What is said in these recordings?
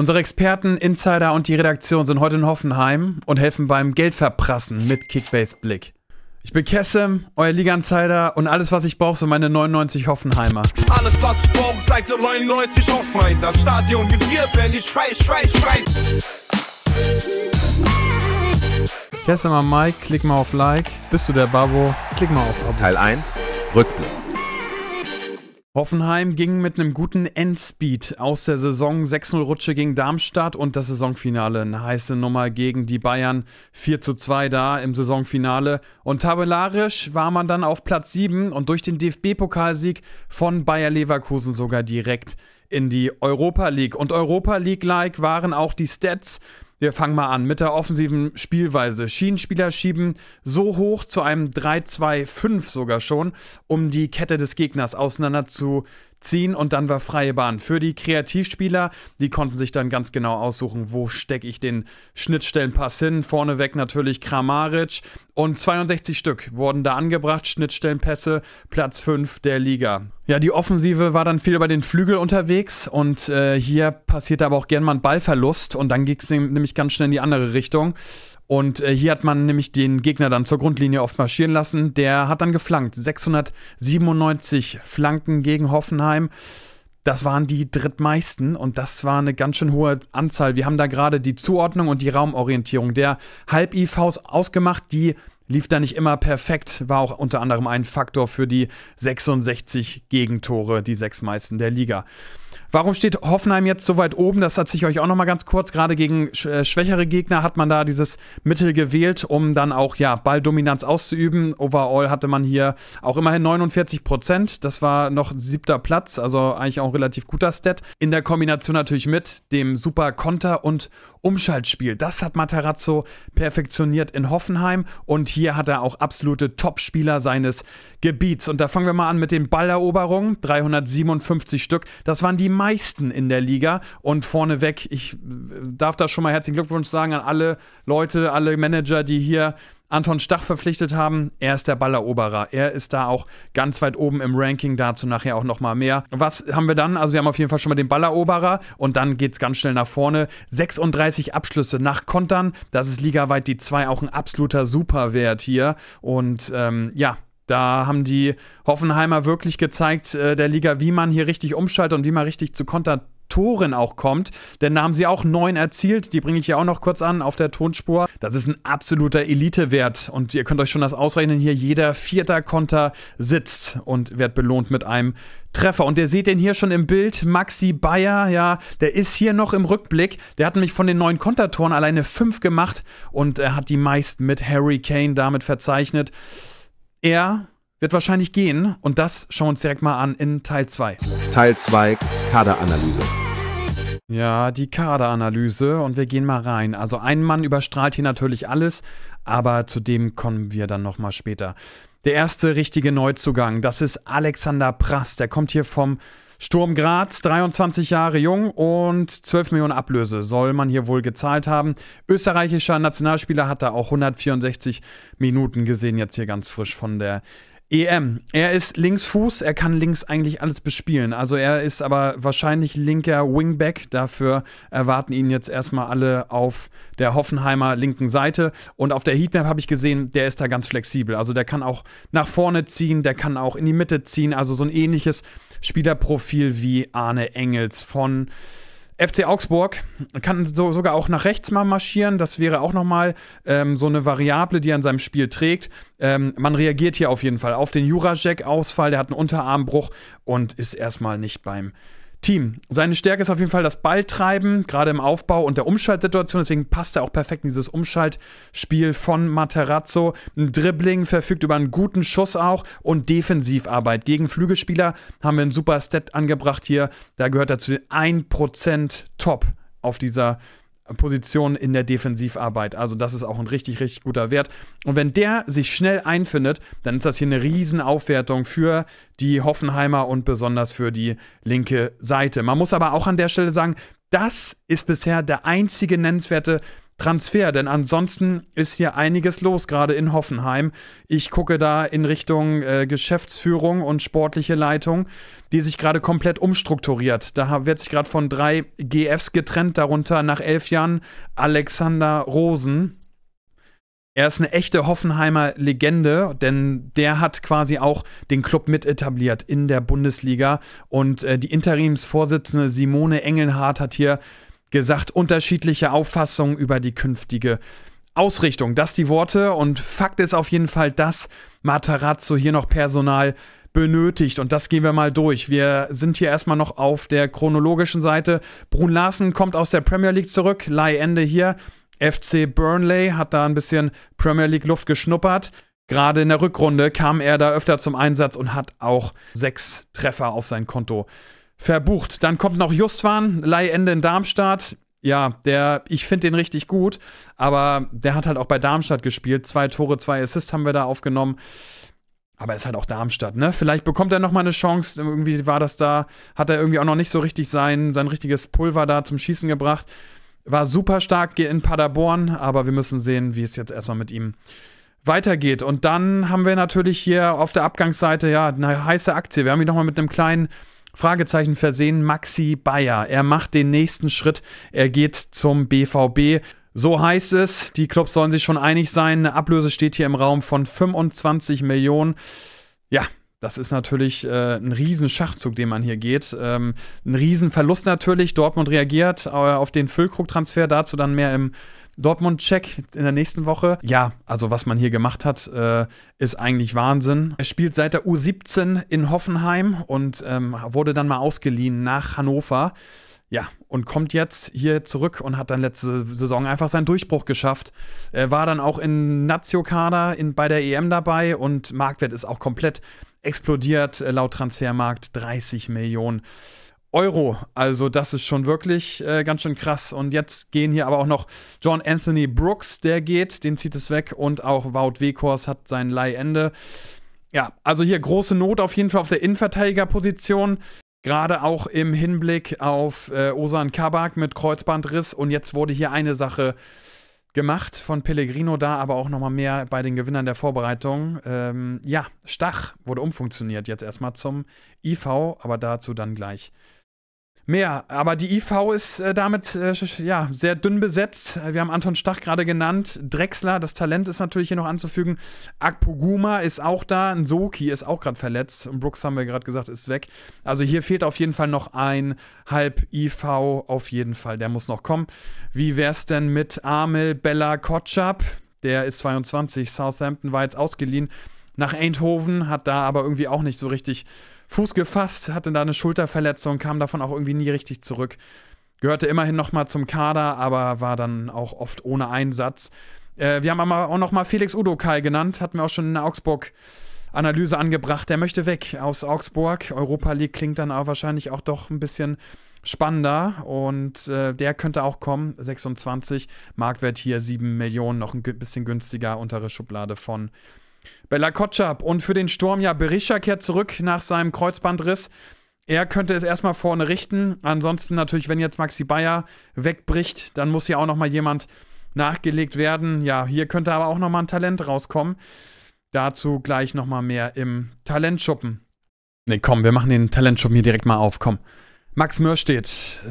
Unsere Experten, Insider und die Redaktion sind heute in Hoffenheim und helfen beim Geldverprassen mit Kickbase Blick. Ich bin Kessem, euer Liga-Insider und alles, was ich brauche, sind meine 99 Hoffenheimer. Alles, was ich brauche, seid ihr 99 Hoffenheimer. Das Stadion vibriert, wenn ich schrei, schrei, schrei. Kessem am Mike, klick mal auf Like. Bist du der Babo? Klick mal auf Abo. Teil 1, Rückblick. Hoffenheim ging mit einem guten Endspeed aus der Saison 6-0-Rutsche gegen Darmstadt und das Saisonfinale. Eine heiße Nummer gegen die Bayern. 4-2 da im Saisonfinale. Und tabellarisch war man dann auf Platz 7 und durch den DFB-Pokalsieg von Bayer Leverkusen sogar direkt in die Europa League. Und Europa League-like waren auch die Stats. Wir fangen mal an mit der offensiven Spielweise. Schienenspieler schieben so hoch zu einem 3-2-5 sogar schon, um die Kette des Gegners auseinander zu ziehen und dann war freie Bahn. Für die Kreativspieler, die konnten sich dann ganz genau aussuchen, wo stecke ich den Schnittstellenpass hin. Vorneweg natürlich Kramaric und 62 Stück wurden da angebracht, Schnittstellenpässe, Platz 5 der Liga. Ja, die Offensive war dann viel über den Flügel unterwegs und äh, hier passierte aber auch gern mal ein Ballverlust und dann ging es nämlich ganz schnell in die andere Richtung. Und äh, hier hat man nämlich den Gegner dann zur Grundlinie oft marschieren lassen. Der hat dann geflankt. 697 Flanken gegen Hoffenheim. Das waren die drittmeisten und das war eine ganz schön hohe Anzahl. Wir haben da gerade die Zuordnung und die Raumorientierung der Halb-IVs ausgemacht. Die lief da nicht immer perfekt, war auch unter anderem ein Faktor für die 66 Gegentore, die sechs meisten der Liga. Warum steht Hoffenheim jetzt so weit oben? Das erzähle ich euch auch nochmal ganz kurz. Gerade gegen äh, schwächere Gegner hat man da dieses Mittel gewählt, um dann auch ja Balldominanz auszuüben. Overall hatte man hier auch immerhin 49 Prozent. Das war noch siebter Platz, also eigentlich auch ein relativ guter Stat. In der Kombination natürlich mit dem super Konter und Umschaltspiel. Das hat Matarazzo perfektioniert in Hoffenheim und hier hat er auch absolute Topspieler seines Gebiets. Und da fangen wir mal an mit den Balleroberungen, 357 Stück. Das waren die die meisten in der Liga. Und vorneweg, ich darf da schon mal herzlichen Glückwunsch sagen an alle Leute, alle Manager, die hier Anton Stach verpflichtet haben. Er ist der Balleroberer. Er ist da auch ganz weit oben im Ranking. Dazu nachher auch nochmal mehr. Was haben wir dann? Also, wir haben auf jeden Fall schon mal den Balleroberer und dann geht es ganz schnell nach vorne. 36 Abschlüsse nach Kontern. Das ist ligaweit die 2 auch ein absoluter Superwert hier. Und ähm, ja, da haben die Hoffenheimer wirklich gezeigt, äh, der Liga, wie man hier richtig umschaltet und wie man richtig zu Konter Toren auch kommt. Denn da haben sie auch neun erzielt. Die bringe ich ja auch noch kurz an auf der Tonspur. Das ist ein absoluter Elitewert. Und ihr könnt euch schon das ausrechnen hier. Jeder vierter Konter sitzt und wird belohnt mit einem Treffer. Und ihr seht den hier schon im Bild. Maxi Bayer, ja, der ist hier noch im Rückblick. Der hat nämlich von den neun Kontertoren alleine fünf gemacht und er hat die meisten mit Harry Kane damit verzeichnet. Er wird wahrscheinlich gehen und das schauen wir uns direkt mal an in Teil 2. Teil 2 Kaderanalyse. Ja, die Kaderanalyse und wir gehen mal rein. Also ein Mann überstrahlt hier natürlich alles, aber zu dem kommen wir dann nochmal später. Der erste richtige Neuzugang, das ist Alexander Prass. Der kommt hier vom Sturm Graz, 23 Jahre jung und 12 Millionen Ablöse soll man hier wohl gezahlt haben. Österreichischer Nationalspieler hat da auch 164 Minuten gesehen, jetzt hier ganz frisch von der EM. Er ist Linksfuß, er kann links eigentlich alles bespielen. Also er ist aber wahrscheinlich linker Wingback. Dafür erwarten ihn jetzt erstmal alle auf der Hoffenheimer linken Seite. Und auf der Heatmap habe ich gesehen, der ist da ganz flexibel. Also der kann auch nach vorne ziehen, der kann auch in die Mitte ziehen. Also so ein ähnliches Spielerprofil wie Arne Engels von FC Augsburg kann so, sogar auch nach rechts mal marschieren. Das wäre auch nochmal ähm, so eine Variable, die er in seinem Spiel trägt. Ähm, man reagiert hier auf jeden Fall auf den Jurajek-Ausfall. Der hat einen Unterarmbruch und ist erstmal nicht beim Team. Seine Stärke ist auf jeden Fall das Balltreiben, gerade im Aufbau und der Umschaltsituation. Deswegen passt er auch perfekt in dieses Umschaltspiel von Materazzo. Ein Dribbling verfügt über einen guten Schuss auch und Defensivarbeit. Gegen Flügelspieler haben wir einen super Stat angebracht hier. Da gehört er zu den 1% Top auf dieser Position in der Defensivarbeit. Also das ist auch ein richtig, richtig guter Wert. Und wenn der sich schnell einfindet, dann ist das hier eine Riesenaufwertung für die Hoffenheimer und besonders für die linke Seite. Man muss aber auch an der Stelle sagen, das ist bisher der einzige nennenswerte Transfer, denn ansonsten ist hier einiges los, gerade in Hoffenheim. Ich gucke da in Richtung äh, Geschäftsführung und sportliche Leitung, die sich gerade komplett umstrukturiert. Da wird sich gerade von drei GFs getrennt, darunter nach elf Jahren Alexander Rosen. Er ist eine echte Hoffenheimer Legende, denn der hat quasi auch den Club mit etabliert in der Bundesliga. Und äh, die Interimsvorsitzende Simone Engelhardt hat hier gesagt, unterschiedliche Auffassungen über die künftige Ausrichtung. Das die Worte und Fakt ist auf jeden Fall, dass Matarazzo hier noch Personal benötigt und das gehen wir mal durch. Wir sind hier erstmal noch auf der chronologischen Seite. Brun Larsen kommt aus der Premier League zurück, Leihende hier. FC Burnley hat da ein bisschen Premier League Luft geschnuppert. Gerade in der Rückrunde kam er da öfter zum Einsatz und hat auch sechs Treffer auf sein Konto verbucht. Dann kommt noch Justwan, Leihende in Darmstadt. Ja, der, ich finde den richtig gut, aber der hat halt auch bei Darmstadt gespielt. Zwei Tore, zwei Assists haben wir da aufgenommen. Aber ist halt auch Darmstadt, ne? Vielleicht bekommt er nochmal eine Chance. Irgendwie war das da, hat er irgendwie auch noch nicht so richtig sein, sein richtiges Pulver da zum Schießen gebracht. War super stark in Paderborn, aber wir müssen sehen, wie es jetzt erstmal mit ihm weitergeht. Und dann haben wir natürlich hier auf der Abgangsseite, ja, eine heiße Aktie. Wir haben ihn nochmal mit einem kleinen Fragezeichen versehen Maxi Bayer. Er macht den nächsten Schritt. Er geht zum BVB. So heißt es. Die Clubs sollen sich schon einig sein. Eine Ablöse steht hier im Raum von 25 Millionen. Ja, das ist natürlich äh, ein Riesenschachzug, den man hier geht. Ähm, ein Riesenverlust natürlich. Dortmund reagiert äh, auf den Füllkrug-Transfer. Dazu dann mehr im Dortmund-Check in der nächsten Woche. Ja, also was man hier gemacht hat, äh, ist eigentlich Wahnsinn. Er spielt seit der U17 in Hoffenheim und ähm, wurde dann mal ausgeliehen nach Hannover. Ja, und kommt jetzt hier zurück und hat dann letzte Saison einfach seinen Durchbruch geschafft. Er war dann auch in Nazio-Kader bei der EM dabei und Marktwert ist auch komplett explodiert, äh, laut Transfermarkt 30 Millionen. Euro. Also das ist schon wirklich äh, ganz schön krass. Und jetzt gehen hier aber auch noch John Anthony Brooks, der geht, den zieht es weg. Und auch Wout Wekors hat sein Leihende. Ja, also hier große Not auf jeden Fall auf der Innenverteidigerposition. Gerade auch im Hinblick auf äh, Osan Kabak mit Kreuzbandriss. Und jetzt wurde hier eine Sache gemacht von Pellegrino da, aber auch nochmal mehr bei den Gewinnern der Vorbereitung. Ähm, ja, Stach wurde umfunktioniert jetzt erstmal zum IV, aber dazu dann gleich Mehr, aber die IV ist äh, damit äh, ja, sehr dünn besetzt. Äh, wir haben Anton Stach gerade genannt, Drexler, das Talent ist natürlich hier noch anzufügen. Akpoguma ist auch da, Nsoki ist auch gerade verletzt und Brooks haben wir gerade gesagt, ist weg. Also hier fehlt auf jeden Fall noch ein Halb IV, auf jeden Fall, der muss noch kommen. Wie wär's denn mit Amel Bella Kotschap? Der ist 22, Southampton war jetzt ausgeliehen nach Eindhoven, hat da aber irgendwie auch nicht so richtig Fuß gefasst, hatte da eine Schulterverletzung, kam davon auch irgendwie nie richtig zurück. Gehörte immerhin nochmal zum Kader, aber war dann auch oft ohne Einsatz. Äh, wir haben aber auch nochmal Felix Udokai genannt, hatten wir auch schon in der Augsburg. Analyse angebracht, der möchte weg aus Augsburg. Europa League klingt dann aber wahrscheinlich auch doch ein bisschen spannender und äh, der könnte auch kommen. 26, Marktwert hier 7 Millionen, noch ein bisschen günstiger, untere Schublade von Bella Kotschab und für den Sturm ja Berisha kehrt zurück nach seinem Kreuzbandriss. Er könnte es erstmal vorne richten. Ansonsten natürlich, wenn jetzt Maxi Bayer wegbricht, dann muss ja auch nochmal jemand nachgelegt werden. Ja, hier könnte aber auch nochmal ein Talent rauskommen. Dazu gleich nochmal mehr im Talentschuppen. Ne, komm, wir machen den Talentschuppen hier direkt mal auf. Komm. Max Mörstedt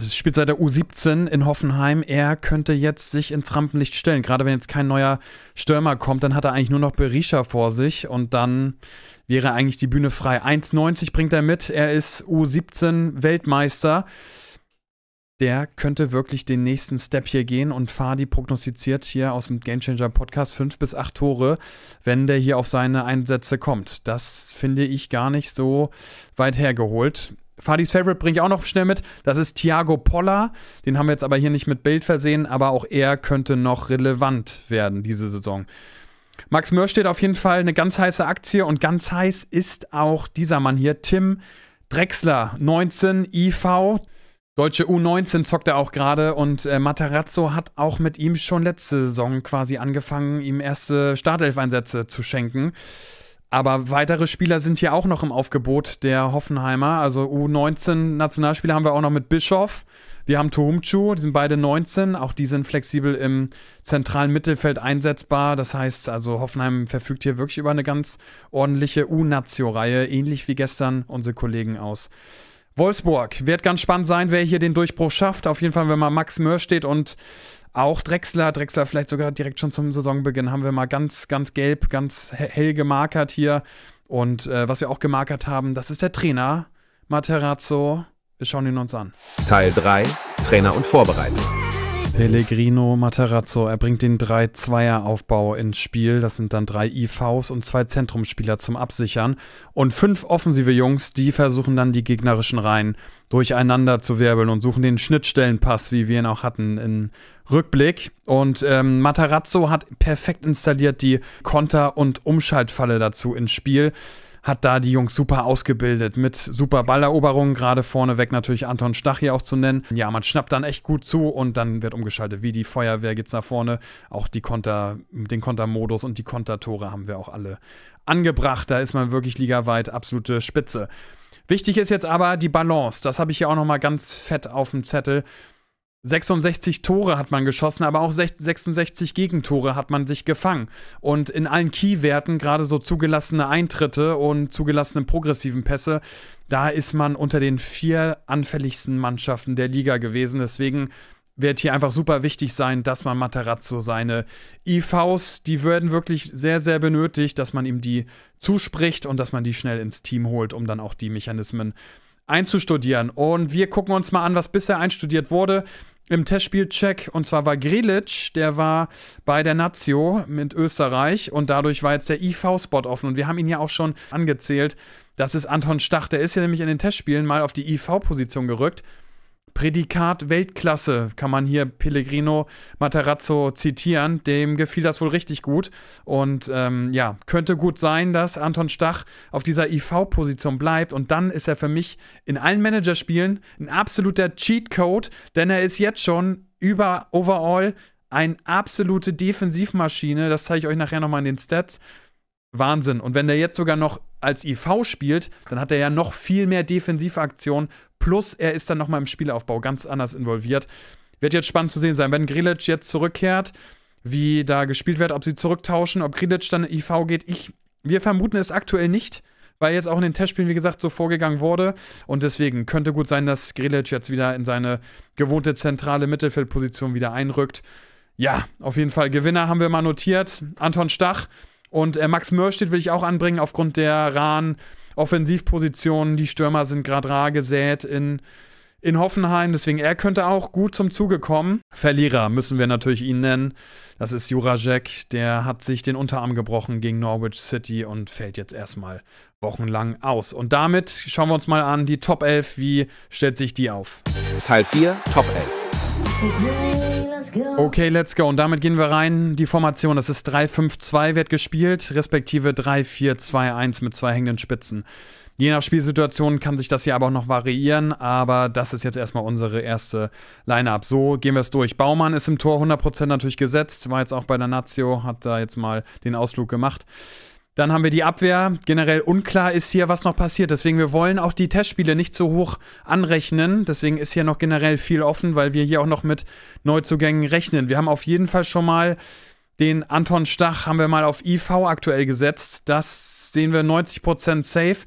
spielt seit der U17 in Hoffenheim. Er könnte jetzt sich ins Rampenlicht stellen. Gerade wenn jetzt kein neuer Stürmer kommt, dann hat er eigentlich nur noch Berisha vor sich und dann wäre eigentlich die Bühne frei. 1,90 bringt er mit. Er ist U17 Weltmeister. Der könnte wirklich den nächsten Step hier gehen und Fadi prognostiziert hier aus dem Gamechanger Podcast fünf bis acht Tore, wenn der hier auf seine Einsätze kommt. Das finde ich gar nicht so weit hergeholt Fadis Favorite bringe ich auch noch schnell mit. Das ist Thiago Polla. Den haben wir jetzt aber hier nicht mit Bild versehen, aber auch er könnte noch relevant werden diese Saison. Max Möhr steht auf jeden Fall eine ganz heiße Aktie und ganz heiß ist auch dieser Mann hier, Tim Drexler, 19 IV. Deutsche U19 zockt er auch gerade und äh, Matarazzo hat auch mit ihm schon letzte Saison quasi angefangen, ihm erste Startelf-Einsätze zu schenken. Aber weitere Spieler sind hier auch noch im Aufgebot der Hoffenheimer. Also U19-Nationalspieler haben wir auch noch mit Bischof. Wir haben Tohumchu, die sind beide 19. Auch die sind flexibel im zentralen Mittelfeld einsetzbar. Das heißt, also Hoffenheim verfügt hier wirklich über eine ganz ordentliche U-Nazio-Reihe, ähnlich wie gestern unsere Kollegen aus Wolfsburg wird ganz spannend sein, wer hier den Durchbruch schafft. Auf jeden Fall, wenn mal Max Mörsch steht und auch Drexler, Drexler vielleicht sogar direkt schon zum Saisonbeginn, haben wir mal ganz, ganz gelb, ganz hell gemarkert hier. Und äh, was wir auch gemarkert haben, das ist der Trainer Materazzo. Wir schauen ihn uns an. Teil 3, Trainer und Vorbereitung. Pellegrino Materazzo, er bringt den 3-2er-Aufbau ins Spiel. Das sind dann drei IVs und zwei Zentrumspieler zum Absichern. Und fünf offensive Jungs, die versuchen dann die gegnerischen Reihen durcheinander zu wirbeln und suchen den Schnittstellenpass, wie wir ihn auch hatten, in Rückblick. Und ähm, Materazzo hat perfekt installiert die Konter- und Umschaltfalle dazu ins Spiel hat da die Jungs super ausgebildet. Mit super Balleroberungen, gerade vorneweg natürlich Anton Stach hier auch zu nennen. Ja, man schnappt dann echt gut zu und dann wird umgeschaltet. Wie die Feuerwehr geht's nach vorne. Auch die Konter, den Kontermodus und die Kontertore haben wir auch alle angebracht. Da ist man wirklich ligaweit absolute Spitze. Wichtig ist jetzt aber die Balance. Das habe ich hier auch nochmal ganz fett auf dem Zettel. 66 Tore hat man geschossen, aber auch 66 Gegentore hat man sich gefangen. Und in allen Key-Werten, gerade so zugelassene Eintritte und zugelassene progressiven Pässe, da ist man unter den vier anfälligsten Mannschaften der Liga gewesen. Deswegen wird hier einfach super wichtig sein, dass man Matarazzo seine IVs, die werden wirklich sehr, sehr benötigt, dass man ihm die zuspricht und dass man die schnell ins Team holt, um dann auch die Mechanismen zu einzustudieren. Und wir gucken uns mal an, was bisher einstudiert wurde im Testspielcheck. Und zwar war Grilic, der war bei der Nazio mit Österreich und dadurch war jetzt der IV-Spot offen. Und wir haben ihn ja auch schon angezählt. Das ist Anton Stach. Der ist ja nämlich in den Testspielen mal auf die IV-Position gerückt. Prädikat Weltklasse kann man hier Pellegrino Matarazzo zitieren. Dem gefiel das wohl richtig gut. Und ähm, ja, könnte gut sein, dass Anton Stach auf dieser IV-Position bleibt. Und dann ist er für mich in allen Managerspielen ein absoluter Cheatcode, denn er ist jetzt schon über Overall eine absolute Defensivmaschine. Das zeige ich euch nachher nochmal in den Stats. Wahnsinn. Und wenn der jetzt sogar noch als IV spielt, dann hat er ja noch viel mehr Defensivaktionen. Plus, er ist dann nochmal im Spielaufbau ganz anders involviert. Wird jetzt spannend zu sehen sein, wenn Grilic jetzt zurückkehrt, wie da gespielt wird, ob sie zurücktauschen, ob Grilic dann IV geht. Ich, wir vermuten es aktuell nicht, weil jetzt auch in den Testspielen, wie gesagt, so vorgegangen wurde. Und deswegen könnte gut sein, dass Grilic jetzt wieder in seine gewohnte zentrale Mittelfeldposition wieder einrückt. Ja, auf jeden Fall Gewinner haben wir mal notiert. Anton Stach, und äh, Max Mörstedt will ich auch anbringen aufgrund der raren Offensivpositionen. Die Stürmer sind gerade rar gesät in, in Hoffenheim. Deswegen, er könnte auch gut zum Zuge kommen. Verlierer müssen wir natürlich ihn nennen. Das ist Jurajek. Der hat sich den Unterarm gebrochen gegen Norwich City und fällt jetzt erstmal wochenlang aus. Und damit schauen wir uns mal an, die Top 11. Wie stellt sich die auf? Teil 4, Top 11. Okay, let's go. Und damit gehen wir rein. Die Formation, das ist 3-5-2 wird gespielt, respektive 3-4-2-1 mit zwei hängenden Spitzen. Je nach Spielsituation kann sich das hier aber auch noch variieren, aber das ist jetzt erstmal unsere erste Line-Up. So gehen wir es durch. Baumann ist im Tor 100% natürlich gesetzt, war jetzt auch bei der Nazio, hat da jetzt mal den Ausflug gemacht. Dann haben wir die Abwehr. Generell unklar ist hier, was noch passiert. Deswegen, wir wollen auch die Testspiele nicht so hoch anrechnen. Deswegen ist hier noch generell viel offen, weil wir hier auch noch mit Neuzugängen rechnen. Wir haben auf jeden Fall schon mal den Anton Stach, haben wir mal auf IV aktuell gesetzt. Das sehen wir 90% safe.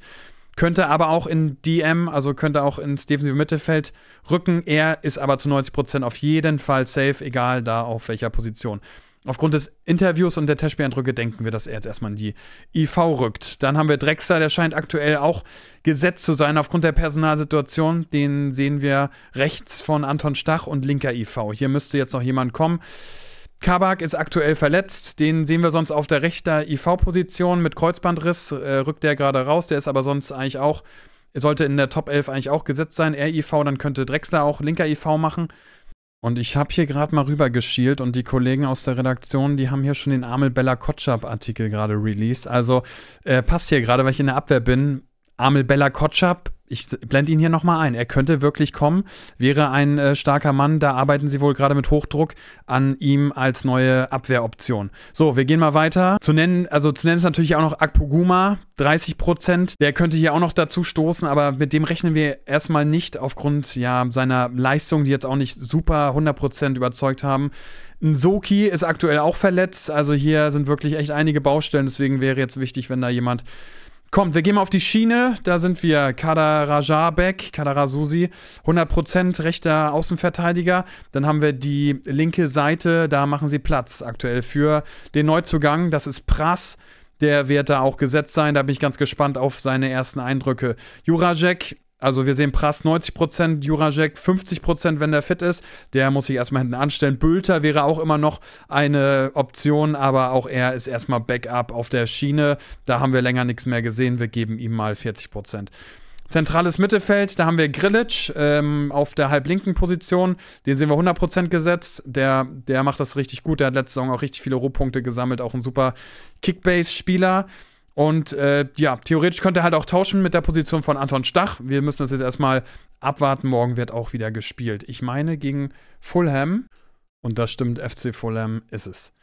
Könnte aber auch in DM, also könnte auch ins defensive Mittelfeld rücken. Er ist aber zu 90% auf jeden Fall safe, egal da auf welcher Position. Aufgrund des Interviews und der Testspieleindrücke denken wir, dass er jetzt erstmal in die IV rückt. Dann haben wir Drexler, der scheint aktuell auch gesetzt zu sein aufgrund der Personalsituation. Den sehen wir rechts von Anton Stach und linker IV. Hier müsste jetzt noch jemand kommen. Kabak ist aktuell verletzt. Den sehen wir sonst auf der rechter IV-Position mit Kreuzbandriss. Äh, rückt der gerade raus. Der ist aber sonst eigentlich auch, sollte in der Top 11 eigentlich auch gesetzt sein. Er IV, dann könnte Drexler auch linker IV machen. Und ich habe hier gerade mal rüber geschielt und die Kollegen aus der Redaktion, die haben hier schon den Amel Bella Kotschab-Artikel gerade released. Also äh, passt hier gerade, weil ich in der Abwehr bin. Amel Bella Kotschap, ich blende ihn hier nochmal ein, er könnte wirklich kommen, wäre ein äh, starker Mann, da arbeiten sie wohl gerade mit Hochdruck an ihm als neue Abwehroption. So, wir gehen mal weiter. Zu nennen, also zu nennen ist natürlich auch noch Akpoguma, 30 Prozent, der könnte hier auch noch dazu stoßen, aber mit dem rechnen wir erstmal nicht aufgrund ja, seiner Leistung, die jetzt auch nicht super 100 Prozent überzeugt haben. Nsoki ist aktuell auch verletzt, also hier sind wirklich echt einige Baustellen, deswegen wäre jetzt wichtig, wenn da jemand Kommt, wir gehen mal auf die Schiene. Da sind wir. Kader Rajabek, Kader 100% rechter Außenverteidiger. Dann haben wir die linke Seite. Da machen sie Platz aktuell für den Neuzugang. Das ist Prass. Der wird da auch gesetzt sein. Da bin ich ganz gespannt auf seine ersten Eindrücke. Jurajek also wir sehen Prass 90%, Jurajek 50%, wenn der fit ist. Der muss sich erstmal hinten anstellen. Bülter wäre auch immer noch eine Option, aber auch er ist erstmal Backup auf der Schiene. Da haben wir länger nichts mehr gesehen. Wir geben ihm mal 40%. Zentrales Mittelfeld, da haben wir Grilic ähm, auf der halblinken Position. Den sehen wir 100% gesetzt. Der, der macht das richtig gut. Der hat letzte Saison auch richtig viele Rohpunkte gesammelt. Auch ein super Kickbase-Spieler. Und äh, ja, theoretisch könnte er halt auch tauschen mit der Position von Anton Stach. Wir müssen das jetzt erstmal abwarten. Morgen wird auch wieder gespielt. Ich meine gegen Fulham. Und das stimmt, FC Fulham ist es.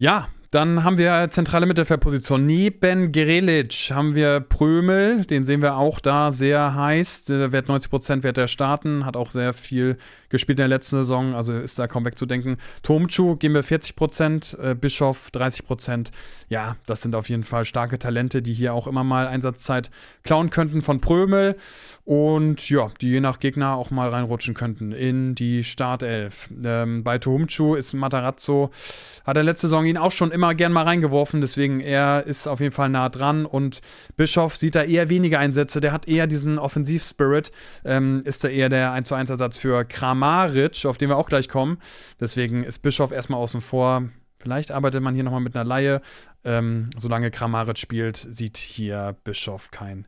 Ja, dann haben wir zentrale Mittelfeldposition. Neben Grelic haben wir Prömel, den sehen wir auch da sehr heiß. Der Wert 90 Wert der Starten, hat auch sehr viel gespielt in der letzten Saison, also ist da kaum wegzudenken. Tomchu geben wir 40 Bischof 30 Ja, das sind auf jeden Fall starke Talente, die hier auch immer mal Einsatzzeit klauen könnten von Prömel und ja, die je nach Gegner auch mal reinrutschen könnten in die Startelf. Ähm, bei Tomchu ist Matarazzo, hat er letzte Saison ihn auch schon immer immer gern mal reingeworfen, deswegen er ist auf jeden Fall nah dran und Bischof sieht da eher weniger Einsätze, der hat eher diesen Offensivspirit, ähm, ist da eher der 1 zu 1 Ersatz für Kramaric, auf den wir auch gleich kommen. Deswegen ist Bischof erstmal außen vor. Vielleicht arbeitet man hier nochmal mit einer Laie. Ähm, solange Kramaric spielt, sieht hier Bischof kein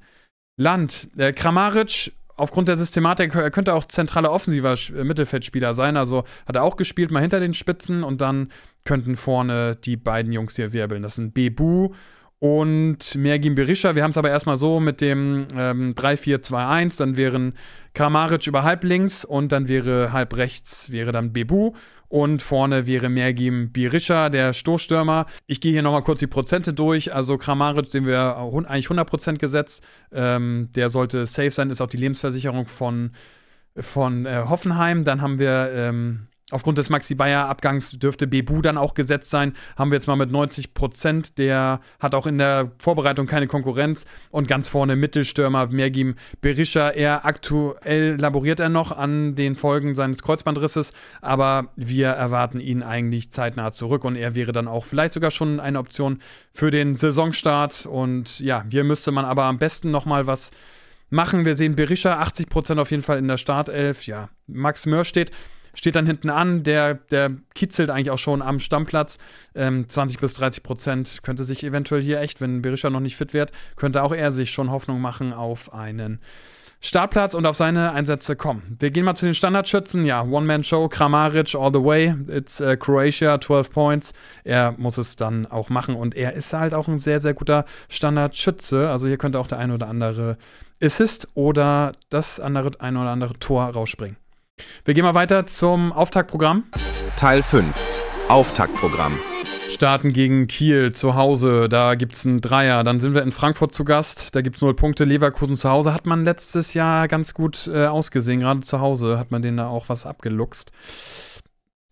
Land. Äh, Kramaric aufgrund der Systematik, er könnte auch zentraler offensiver äh, Mittelfeldspieler sein. Also hat er auch gespielt, mal hinter den Spitzen und dann könnten vorne die beiden Jungs hier wirbeln. Das sind Bebu und Mergim Berisha. Wir haben es aber erstmal so mit dem ähm, 3-4-2-1. Dann wären Kramaric über halb links und dann wäre halb rechts wäre dann Bebu. Und vorne wäre Mergim Birisha, der Stoßstürmer. Ich gehe hier nochmal kurz die Prozente durch. Also Kramaric, den wir eigentlich 100% gesetzt. Ähm, der sollte safe sein, ist auch die Lebensversicherung von, von äh, Hoffenheim. Dann haben wir ähm, Aufgrund des Maxi Bayer Abgangs dürfte Bebu dann auch gesetzt sein. Haben wir jetzt mal mit 90 Prozent. Der hat auch in der Vorbereitung keine Konkurrenz. Und ganz vorne Mittelstürmer Mergim Berisha. Er aktuell laboriert er noch an den Folgen seines Kreuzbandrisses. Aber wir erwarten ihn eigentlich zeitnah zurück. Und er wäre dann auch vielleicht sogar schon eine Option für den Saisonstart. Und ja, hier müsste man aber am besten nochmal was machen. Wir sehen Berisha 80 Prozent auf jeden Fall in der Startelf. Ja, Max Mörsch steht steht dann hinten an, der, der kitzelt eigentlich auch schon am Stammplatz. Ähm, 20 bis 30 Prozent könnte sich eventuell hier echt, wenn Berisha noch nicht fit wird, könnte auch er sich schon Hoffnung machen auf einen Startplatz und auf seine Einsätze kommen. Wir gehen mal zu den Standardschützen. Ja, One-Man-Show, Kramaric all the way. It's uh, Croatia, 12 Points. Er muss es dann auch machen und er ist halt auch ein sehr, sehr guter Standardschütze. Also hier könnte auch der ein oder andere Assist oder das andere, ein oder andere Tor rausspringen. Wir gehen mal weiter zum Auftaktprogramm. Teil 5. Auftaktprogramm. Starten gegen Kiel zu Hause, da gibt es einen Dreier. Dann sind wir in Frankfurt zu Gast, da gibt es null Punkte. Leverkusen zu Hause hat man letztes Jahr ganz gut äh, ausgesehen. Gerade zu Hause hat man denen da auch was abgeluchst.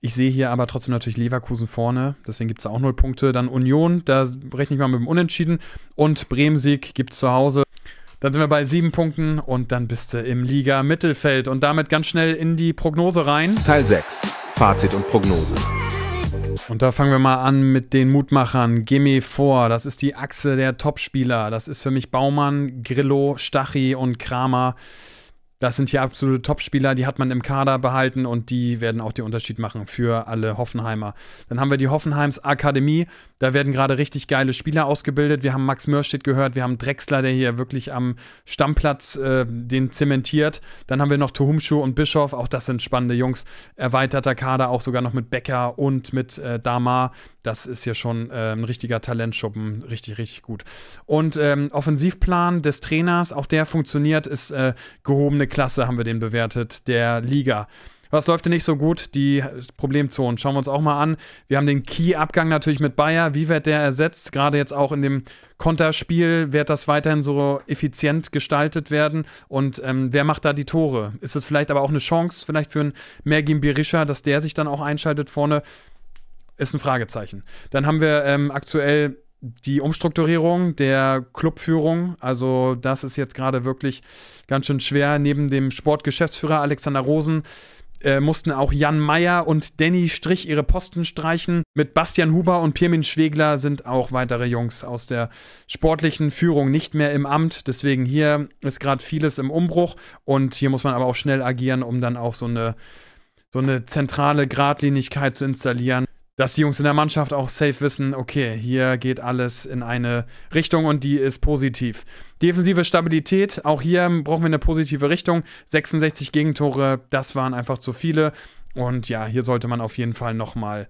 Ich sehe hier aber trotzdem natürlich Leverkusen vorne, deswegen gibt es auch null Punkte. Dann Union, da rechne ich mal mit dem Unentschieden. Und Bremsieg gibt es zu Hause. Dann sind wir bei sieben Punkten und dann bist du im Liga-Mittelfeld und damit ganz schnell in die Prognose rein. Teil 6. Fazit und Prognose. Und da fangen wir mal an mit den Mutmachern. Gimme vor, das ist die Achse der Topspieler. Das ist für mich Baumann, Grillo, Stachy und Kramer das sind hier absolute Topspieler, die hat man im Kader behalten und die werden auch den Unterschied machen für alle Hoffenheimer. Dann haben wir die Hoffenheims Akademie, da werden gerade richtig geile Spieler ausgebildet. Wir haben Max Mörstedt gehört, wir haben Drexler, der hier wirklich am Stammplatz äh, den zementiert. Dann haben wir noch Tohumschu und Bischof, auch das sind spannende Jungs. Erweiterter Kader, auch sogar noch mit Becker und mit äh, Damar. Das ist hier schon äh, ein richtiger Talentschuppen, richtig, richtig gut. Und ähm, Offensivplan des Trainers, auch der funktioniert, ist äh, gehobene Klasse haben wir den bewertet, der Liga. Was läuft denn nicht so gut? Die Problemzonen schauen wir uns auch mal an. Wir haben den Key-Abgang natürlich mit Bayer. Wie wird der ersetzt? Gerade jetzt auch in dem Konterspiel wird das weiterhin so effizient gestaltet werden. Und ähm, wer macht da die Tore? Ist es vielleicht aber auch eine Chance, vielleicht für einen Mergin Berisha, dass der sich dann auch einschaltet vorne? Ist ein Fragezeichen. Dann haben wir ähm, aktuell die Umstrukturierung der Clubführung. Also das ist jetzt gerade wirklich ganz schön schwer. Neben dem Sportgeschäftsführer Alexander Rosen äh, mussten auch Jan Meyer und Danny Strich ihre Posten streichen. Mit Bastian Huber und Pirmin Schwegler sind auch weitere Jungs aus der sportlichen Führung nicht mehr im Amt. Deswegen hier ist gerade vieles im Umbruch und hier muss man aber auch schnell agieren, um dann auch so eine, so eine zentrale Gradlinigkeit zu installieren dass die Jungs in der Mannschaft auch safe wissen, okay, hier geht alles in eine Richtung und die ist positiv. Defensive Stabilität, auch hier brauchen wir eine positive Richtung. 66 Gegentore, das waren einfach zu viele. Und ja, hier sollte man auf jeden Fall nochmal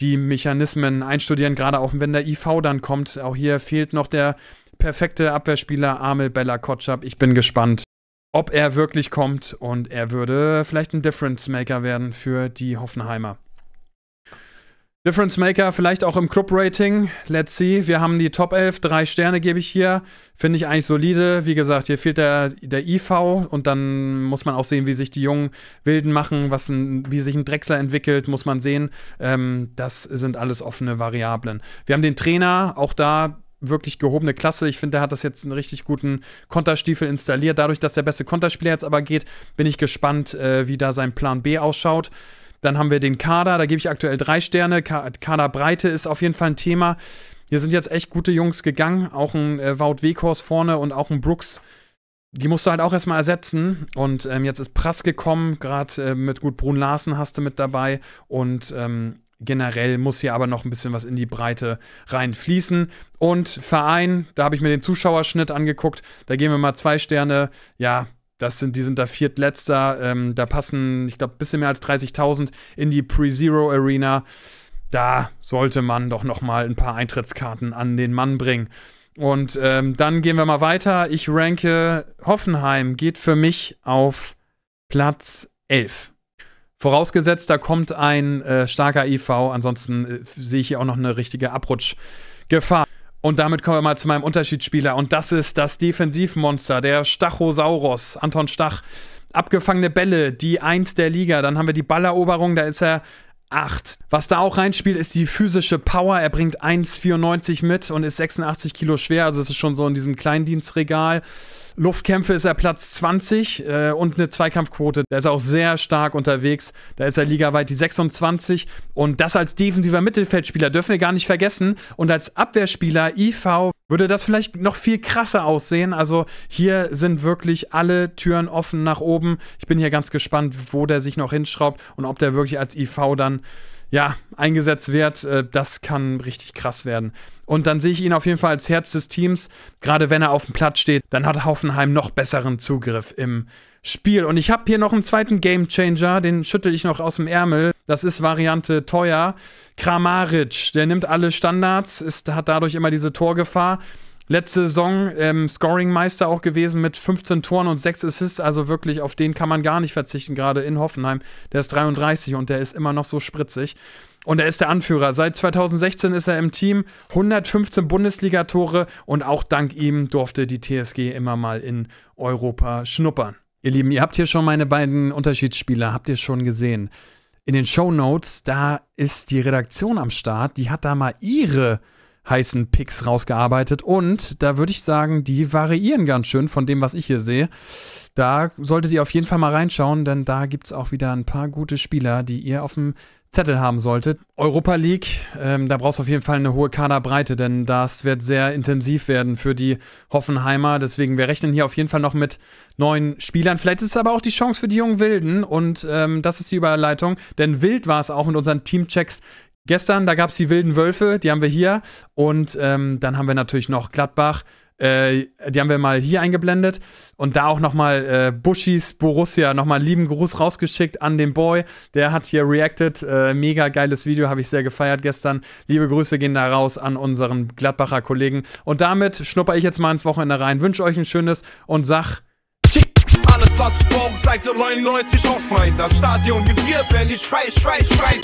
die Mechanismen einstudieren, gerade auch wenn der IV dann kommt. Auch hier fehlt noch der perfekte Abwehrspieler Amel Bella Kotschab. Ich bin gespannt, ob er wirklich kommt und er würde vielleicht ein Difference Maker werden für die Hoffenheimer. Difference Maker, vielleicht auch im Club-Rating. Let's see. Wir haben die Top 11, drei Sterne gebe ich hier. Finde ich eigentlich solide. Wie gesagt, hier fehlt der, der IV und dann muss man auch sehen, wie sich die jungen Wilden machen, was ein, wie sich ein Drechsler entwickelt, muss man sehen. Ähm, das sind alles offene Variablen. Wir haben den Trainer, auch da wirklich gehobene Klasse. Ich finde, der hat das jetzt einen richtig guten Konterstiefel installiert. Dadurch, dass der beste Konterspieler jetzt aber geht, bin ich gespannt, äh, wie da sein Plan B ausschaut. Dann haben wir den Kader, da gebe ich aktuell drei Sterne. Kaderbreite ist auf jeden Fall ein Thema. Hier sind jetzt echt gute Jungs gegangen. Auch ein äh, Wout Weghorst vorne und auch ein Brooks. Die musst du halt auch erstmal ersetzen. Und ähm, jetzt ist Prass gekommen, gerade äh, mit gut Brun Larsen hast du mit dabei. Und ähm, generell muss hier aber noch ein bisschen was in die Breite reinfließen. Und Verein, da habe ich mir den Zuschauerschnitt angeguckt. Da geben wir mal zwei Sterne. Ja, das sind, die sind da viertletzter. Ähm, da passen, ich glaube, ein bisschen mehr als 30.000 in die Pre-Zero Arena. Da sollte man doch noch mal ein paar Eintrittskarten an den Mann bringen. Und ähm, dann gehen wir mal weiter. Ich ranke Hoffenheim geht für mich auf Platz 11. Vorausgesetzt, da kommt ein äh, starker IV. Ansonsten äh, sehe ich hier auch noch eine richtige Abrutschgefahr. Und damit kommen wir mal zu meinem Unterschiedsspieler. Und das ist das Defensivmonster, der Stachosaurus, Anton Stach. Abgefangene Bälle, die Eins der Liga. Dann haben wir die Balleroberung, da ist er 8. Was da auch reinspielt, ist die physische Power. Er bringt 1,94 mit und ist 86 Kilo schwer. Also es ist schon so in diesem Kleindienstregal. Luftkämpfe ist er Platz 20 äh, und eine Zweikampfquote. Da ist er auch sehr stark unterwegs. Da ist er ligaweit die 26. Und das als defensiver Mittelfeldspieler dürfen wir gar nicht vergessen. Und als Abwehrspieler IV würde das vielleicht noch viel krasser aussehen. Also hier sind wirklich alle Türen offen nach oben. Ich bin hier ganz gespannt, wo der sich noch hinschraubt und ob der wirklich als IV dann ja, eingesetzt wird, äh, das kann richtig krass werden. Und dann sehe ich ihn auf jeden Fall als Herz des Teams. Gerade wenn er auf dem Platz steht, dann hat Hoffenheim noch besseren Zugriff im Spiel. Und ich habe hier noch einen zweiten Game Changer, den schüttel ich noch aus dem Ärmel. Das ist Variante teuer. Kramaric, der nimmt alle Standards, ist, hat dadurch immer diese Torgefahr. Letzte Saison ähm, Scoring-Meister auch gewesen mit 15 Toren und 6 Assists. Also wirklich, auf den kann man gar nicht verzichten, gerade in Hoffenheim. Der ist 33 und der ist immer noch so spritzig. Und er ist der Anführer. Seit 2016 ist er im Team, 115 Bundesliga-Tore und auch dank ihm durfte die TSG immer mal in Europa schnuppern. Ihr Lieben, ihr habt hier schon meine beiden Unterschiedsspieler, habt ihr schon gesehen. In den Show Notes, da ist die Redaktion am Start, die hat da mal ihre heißen Picks rausgearbeitet und da würde ich sagen, die variieren ganz schön von dem, was ich hier sehe. Da solltet ihr auf jeden Fall mal reinschauen, denn da gibt es auch wieder ein paar gute Spieler, die ihr auf dem Zettel haben solltet. Europa League, ähm, da brauchst du auf jeden Fall eine hohe Kaderbreite, denn das wird sehr intensiv werden für die Hoffenheimer. Deswegen, wir rechnen hier auf jeden Fall noch mit neuen Spielern. Vielleicht ist es aber auch die Chance für die jungen Wilden und ähm, das ist die Überleitung, denn wild war es auch mit unseren Teamchecks gestern. Da gab es die wilden Wölfe, die haben wir hier und ähm, dann haben wir natürlich noch Gladbach. Äh, die haben wir mal hier eingeblendet und da auch nochmal äh, Buschis Borussia nochmal lieben Gruß rausgeschickt an den Boy. Der hat hier reacted. Äh, mega geiles Video, habe ich sehr gefeiert gestern. Liebe Grüße gehen da raus an unseren Gladbacher Kollegen. Und damit schnupper ich jetzt mal ins Wochenende rein. Wünsche euch ein schönes und sag alles was du brauchst, seit 99 auf mein. Das Stadion vibriert, wenn ich schrei, schrei, schrei.